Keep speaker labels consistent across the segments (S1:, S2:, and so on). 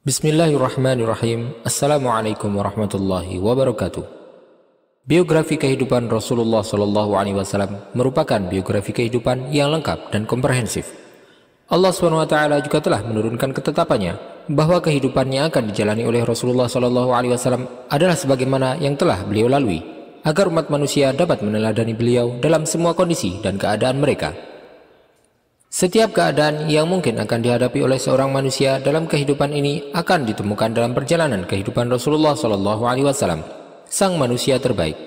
S1: Bismillahirrahmanirrahim. Assalamualaikum warahmatullahi wabarakatuh. Biografi kehidupan Rasulullah Shallallahu Alaihi Wasallam merupakan biografi kehidupan yang lengkap dan komprehensif. Allah swt juga telah menurunkan ketetapannya bahwa kehidupan yang akan dijalani oleh Rasulullah Shallallahu Alaihi Wasallam adalah sebagaimana yang telah beliau lalui, agar umat manusia dapat meneladani beliau dalam semua kondisi dan keadaan mereka. Setiap keadaan yang mungkin akan dihadapi oleh seorang manusia dalam kehidupan ini akan ditemukan dalam perjalanan kehidupan Rasulullah Shallallahu Alaihi Wasallam, sang manusia terbaik.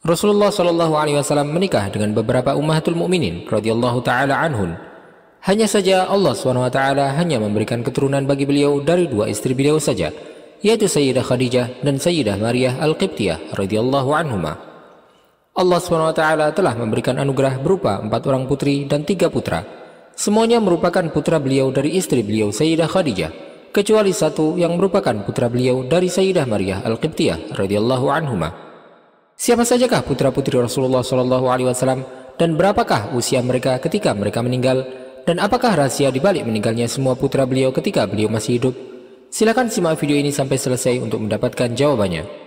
S1: Rasulullah Shallallahu Alaihi Wasallam menikah dengan beberapa ummahatul mukminin radhiyallahu taala anhun. Hanya saja Allah swt hanya memberikan keturunan bagi beliau dari dua istri beliau saja, yaitu Sayyidah Khadijah dan Sayyidah Maria al-Qibtiyah radhiyallahu anhumah. Allah SWT telah memberikan anugerah berupa empat orang putri dan tiga putra. Semuanya merupakan putra beliau dari istri beliau Sayyidah Khadijah, kecuali satu yang merupakan putra beliau dari Sayyidah Maria Al-Qibtiyah radhiyallahu anhuma. Siapa sajakah putra-putri Rasulullah Shallallahu alaihi wasallam dan berapakah usia mereka ketika mereka meninggal dan apakah rahasia di balik meninggalnya semua putra beliau ketika beliau masih hidup? Silakan simak video ini sampai selesai untuk mendapatkan jawabannya.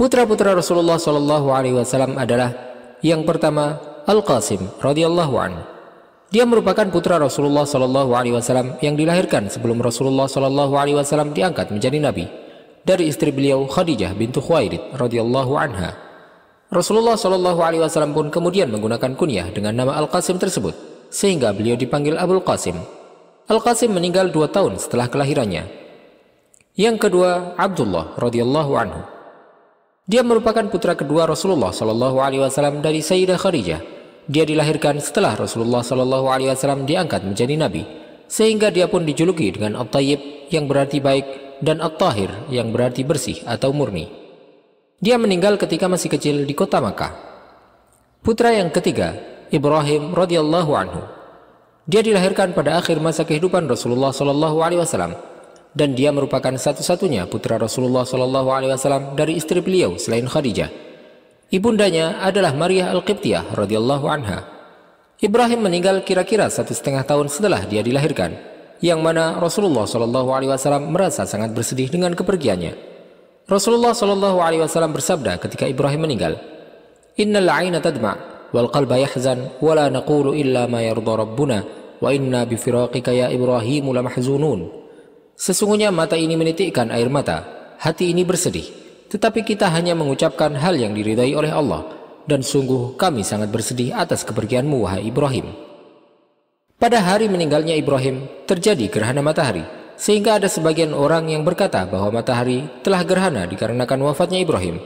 S1: Putra-putra Rasulullah Shallallahu alaihi wasallam adalah yang pertama Al-Qasim radhiyallahu anhu. Dia merupakan putra Rasulullah Shallallahu alaihi wasallam yang dilahirkan sebelum Rasulullah Shallallahu alaihi wasallam diangkat menjadi nabi dari istri beliau Khadijah bintu Khuwailid radhiyallahu anha. Rasulullah Shallallahu alaihi wasallam pun kemudian menggunakan kunyah dengan nama Al-Qasim tersebut sehingga beliau dipanggil Abul Qasim. Al-Qasim meninggal dua tahun setelah kelahirannya. Yang kedua, Abdullah radhiyallahu anhu. Dia merupakan putra kedua Rasulullah Shallallahu Alaihi Wasallam dari Sayyidah Khadijah. Dia dilahirkan setelah Rasulullah Shallallahu Alaihi Wasallam diangkat menjadi nabi, sehingga dia pun dijuluki dengan at yang berarti baik dan at yang berarti bersih atau murni. Dia meninggal ketika masih kecil di kota Makkah. Putra yang ketiga, Ibrahim radhiyallahu anhu. Dia dilahirkan pada akhir masa kehidupan Rasulullah Shallallahu alaihi wasallam dan dia merupakan satu-satunya putra Rasulullah SAW dari istri beliau selain Khadijah. Ibundanya adalah Maria Al-Qibtiyah radhiyallahu anha. Ibrahim meninggal kira-kira satu setengah tahun setelah dia dilahirkan, yang mana Rasulullah SAW merasa sangat bersedih dengan kepergiannya. Rasulullah SAW bersabda ketika Ibrahim meninggal, Innal aina tadma' wal qalba yahzan wa naqulu illa ma yarda rabbuna wa inna bi firaqika ya Ibrahim la mahzunun. Sesungguhnya mata ini menitikkan air mata, hati ini bersedih, tetapi kita hanya mengucapkan hal yang diridai oleh Allah, dan sungguh kami sangat bersedih atas kepergianmu, wahai Ibrahim. Pada hari meninggalnya Ibrahim, terjadi gerhana matahari, sehingga ada sebagian orang yang berkata bahwa matahari telah gerhana dikarenakan wafatnya Ibrahim.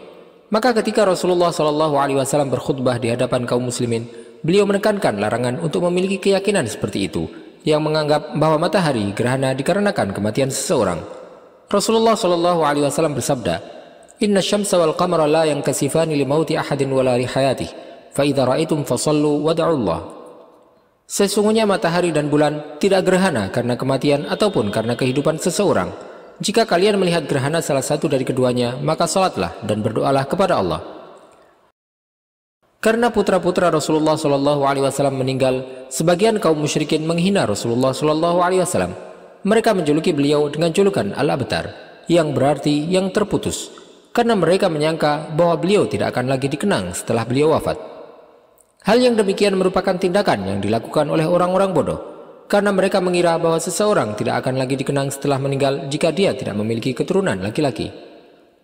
S1: Maka ketika Rasulullah Shallallahu Alaihi Wasallam berkhutbah di hadapan kaum muslimin, beliau menekankan larangan untuk memiliki keyakinan seperti itu, yang menganggap bahwa matahari gerhana dikarenakan kematian seseorang. Rasulullah Shallallahu Alaihi Wasallam bersabda, Inna syamsa wal qamara la yang kasifani li mauti ahadin wala li hayatih. Fa idza ra'aitum fasallu wad'ullah. Sesungguhnya matahari dan bulan tidak gerhana karena kematian ataupun karena kehidupan seseorang. Jika kalian melihat gerhana salah satu dari keduanya, maka salatlah dan berdoalah kepada Allah. Karena putra-putra Rasulullah Shallallahu Alaihi Wasallam meninggal, sebagian kaum musyrikin menghina Rasulullah Shallallahu Alaihi Wasallam. Mereka menjuluki beliau dengan julukan Al-Abtar, yang berarti yang terputus, karena mereka menyangka bahwa beliau tidak akan lagi dikenang setelah beliau wafat. Hal yang demikian merupakan tindakan yang dilakukan oleh orang-orang bodoh, karena mereka mengira bahwa seseorang tidak akan lagi dikenang setelah meninggal jika dia tidak memiliki keturunan laki-laki.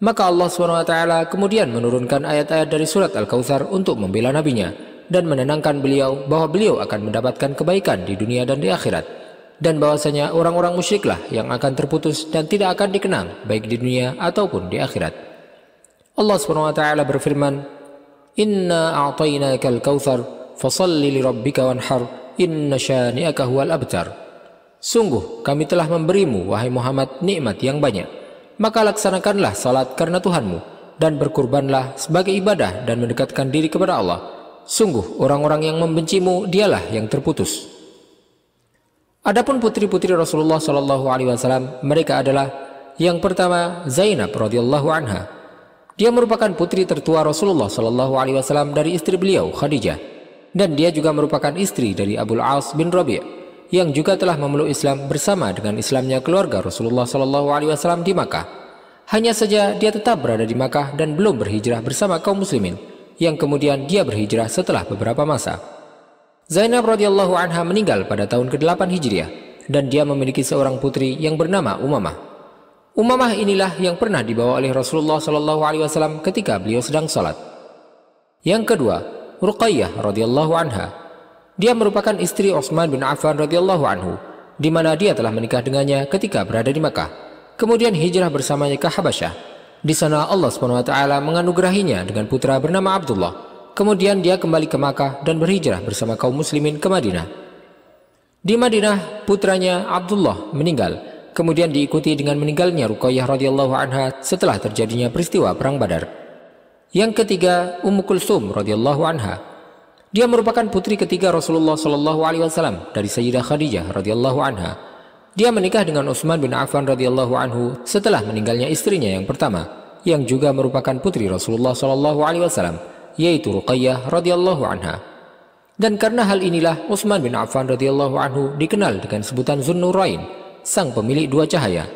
S1: Maka Allah SWT kemudian menurunkan ayat-ayat dari surat Al-Kautsar untuk membela nabinya dan menenangkan beliau bahwa beliau akan mendapatkan kebaikan di dunia dan di akhirat dan bahwasanya orang-orang musyriklah yang akan terputus dan tidak akan dikenang baik di dunia ataupun di akhirat. Allah SWT berfirman, "Inna a'tainakal kawthar fasalli li rabbika wanhar, inna syani'aka huwal abtar." Sungguh kami telah memberimu wahai Muhammad nikmat yang banyak maka laksanakanlah salat karena Tuhanmu dan berkurbanlah sebagai ibadah dan mendekatkan diri kepada Allah. Sungguh orang-orang yang membencimu dialah yang terputus. Adapun putri-putri Rasulullah Shallallahu alaihi wasallam mereka adalah yang pertama Zainab radhiyallahu anha. Dia merupakan putri tertua Rasulullah Shallallahu alaihi wasallam dari istri beliau Khadijah dan dia juga merupakan istri dari Abu As bin Rabi' yang juga telah memeluk Islam bersama dengan Islamnya keluarga Rasulullah SAW di Makkah. Hanya saja dia tetap berada di Makkah dan belum berhijrah bersama kaum muslimin, yang kemudian dia berhijrah setelah beberapa masa. Zainab radhiyallahu anha meninggal pada tahun ke-8 Hijriah dan dia memiliki seorang putri yang bernama Umamah. Umamah inilah yang pernah dibawa oleh Rasulullah SAW ketika beliau sedang sholat. Yang kedua, Ruqayyah radhiyallahu anha dia merupakan istri Osman bin Affan radhiyallahu anhu, di mana dia telah menikah dengannya ketika berada di Makkah. Kemudian hijrah bersamanya ke Habasyah. Di sana Allah swt menganugerahinya dengan putra bernama Abdullah. Kemudian dia kembali ke Makkah dan berhijrah bersama kaum muslimin ke Madinah. Di Madinah, putranya Abdullah meninggal kemudian diikuti dengan meninggalnya Ruqayyah radhiyallahu anha setelah terjadinya peristiwa perang Badar. Yang ketiga, Ummu Kulsum radhiyallahu anha dia merupakan putri ketiga Rasulullah Shallallahu Alaihi Wasallam dari Sayyidah Khadijah radhiyallahu anha. Dia menikah dengan Utsman bin Affan radhiyallahu anhu setelah meninggalnya istrinya yang pertama, yang juga merupakan putri Rasulullah Shallallahu Alaihi Wasallam, yaitu Ruqayyah radhiyallahu anha. Dan karena hal inilah Utsman bin Affan radhiyallahu anhu dikenal dengan sebutan Zunnurain, sang pemilik dua cahaya.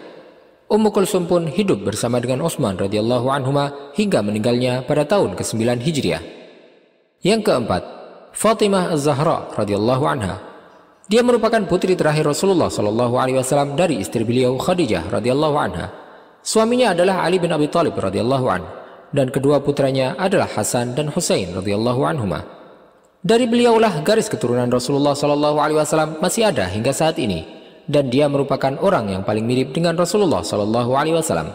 S1: Ummu Kulsum pun hidup bersama dengan Utsman radhiyallahu anhu hingga meninggalnya pada tahun ke-9 Hijriah. Yang keempat, Fatimah Az-Zahra radhiyallahu anha. Dia merupakan putri terakhir Rasulullah Shallallahu alaihi wasallam dari istri beliau Khadijah radhiyallahu anha. Suaminya adalah Ali bin Abi Thalib radhiyallahu an dan kedua putranya adalah Hasan dan Hussein radhiyallahu anhuma. Dari beliaulah garis keturunan Rasulullah Shallallahu alaihi wasallam masih ada hingga saat ini dan dia merupakan orang yang paling mirip dengan Rasulullah Shallallahu alaihi wasallam.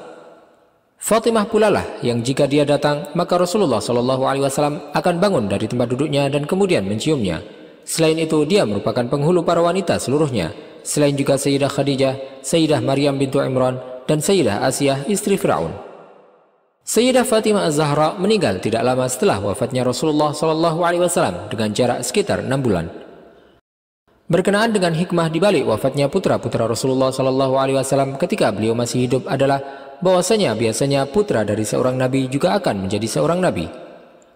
S1: Fatimah pula lah yang jika dia datang maka Rasulullah Shallallahu Alaihi Wasallam akan bangun dari tempat duduknya dan kemudian menciumnya. Selain itu dia merupakan penghulu para wanita seluruhnya. Selain juga Sayyidah Khadijah, Sayyidah Maryam bintu Imran dan Sayyidah Asiyah istri Firaun. Sayyidah Fatimah Az-Zahra meninggal tidak lama setelah wafatnya Rasulullah Shallallahu Alaihi Wasallam dengan jarak sekitar enam bulan. Berkenaan dengan hikmah dibalik wafatnya putra-putra Rasulullah Shallallahu Alaihi Wasallam ketika beliau masih hidup adalah bahwasanya biasanya putra dari seorang nabi juga akan menjadi seorang nabi.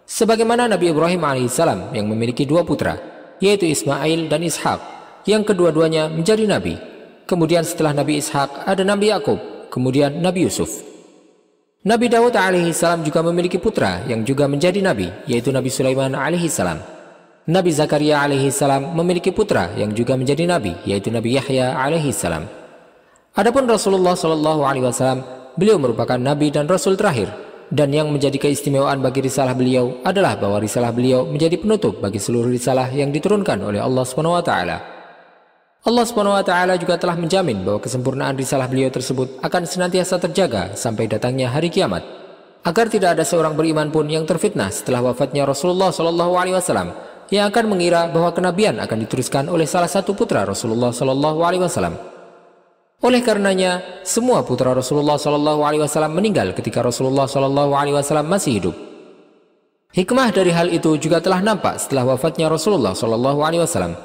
S1: Sebagaimana Nabi Ibrahim alaihissalam yang memiliki dua putra, yaitu Ismail dan Ishak, yang kedua-duanya menjadi nabi. Kemudian setelah Nabi Ishak ada Nabi Yakub, kemudian Nabi Yusuf. Nabi Daud alaihissalam juga memiliki putra yang juga menjadi nabi, yaitu Nabi Sulaiman alaihissalam. Nabi Zakaria alaihissalam memiliki putra yang juga menjadi nabi, yaitu Nabi Yahya alaihissalam. Adapun Rasulullah Shallallahu alaihi wasallam beliau merupakan nabi dan rasul terakhir dan yang menjadi keistimewaan bagi risalah beliau adalah bahwa risalah beliau menjadi penutup bagi seluruh risalah yang diturunkan oleh Allah SWT. Allah SWT juga telah menjamin bahwa kesempurnaan risalah beliau tersebut akan senantiasa terjaga sampai datangnya hari kiamat agar tidak ada seorang beriman pun yang terfitnah setelah wafatnya Rasulullah SAW yang akan mengira bahwa kenabian akan diteruskan oleh salah satu putra Rasulullah SAW. Oleh karenanya, semua putra Rasulullah Shallallahu Alaihi Wasallam meninggal ketika Rasulullah Shallallahu Alaihi Wasallam masih hidup. Hikmah dari hal itu juga telah nampak setelah wafatnya Rasulullah Shallallahu Alaihi Wasallam,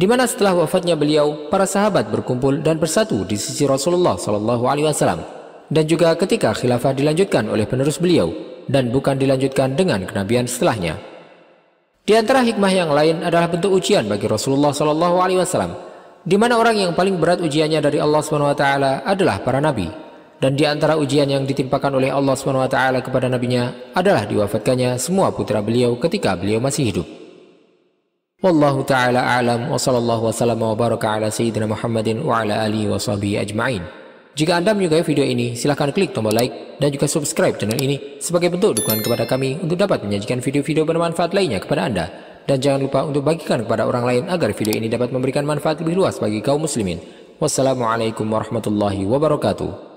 S1: di mana setelah wafatnya beliau, para sahabat berkumpul dan bersatu di sisi Rasulullah Shallallahu Alaihi Wasallam, dan juga ketika khilafah dilanjutkan oleh penerus beliau dan bukan dilanjutkan dengan kenabian setelahnya. Di antara hikmah yang lain adalah bentuk ujian bagi Rasulullah Shallallahu Alaihi Wasallam di mana orang yang paling berat ujiannya dari Allah Swt adalah para nabi dan di antara ujian yang ditimpakan oleh Allah Swt wa taala kepada nabinya adalah diwafatkannya semua putra beliau ketika beliau masih hidup. Wallahu taala alam wa sallallahu sallam wa baraka ala sayyidina Muhammadin wa ala alihi wa sahbihi ajmain. Jika Anda menyukai video ini, silahkan klik tombol like dan juga subscribe channel ini sebagai bentuk dukungan kepada kami untuk dapat menyajikan video-video bermanfaat lainnya kepada Anda dan jangan lupa untuk bagikan kepada orang lain agar video ini dapat memberikan manfaat lebih luas bagi kaum muslimin. Wassalamualaikum warahmatullahi wabarakatuh.